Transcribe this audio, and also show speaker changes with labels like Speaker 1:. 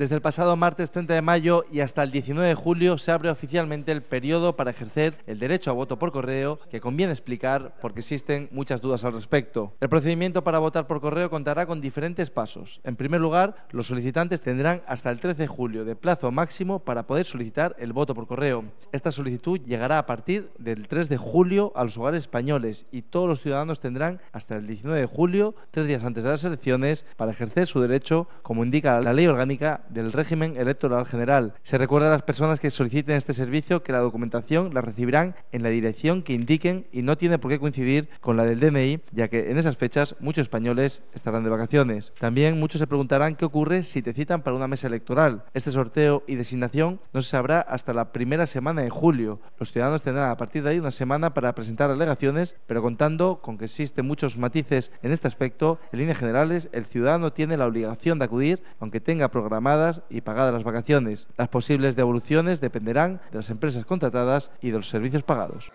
Speaker 1: Desde el pasado martes 30 de mayo y hasta el 19 de julio se abre oficialmente el periodo para ejercer el derecho a voto por correo, que conviene explicar porque existen muchas dudas al respecto. El procedimiento para votar por correo contará con diferentes pasos. En primer lugar, los solicitantes tendrán hasta el 13 de julio de plazo máximo para poder solicitar el voto por correo. Esta solicitud llegará a partir del 3 de julio a los hogares españoles y todos los ciudadanos tendrán hasta el 19 de julio, tres días antes de las elecciones, para ejercer su derecho, como indica la ley orgánica del régimen electoral general. Se recuerda a las personas que soliciten este servicio que la documentación la recibirán en la dirección que indiquen y no tiene por qué coincidir con la del DNI, ya que en esas fechas muchos españoles estarán de vacaciones. También muchos se preguntarán qué ocurre si te citan para una mesa electoral. Este sorteo y designación no se sabrá hasta la primera semana de julio. Los ciudadanos tendrán a partir de ahí una semana para presentar alegaciones, pero contando con que existen muchos matices en este aspecto, en líneas generales el ciudadano tiene la obligación de acudir, aunque tenga programada y pagadas las vacaciones. Las posibles devoluciones dependerán de las empresas contratadas y de los servicios pagados.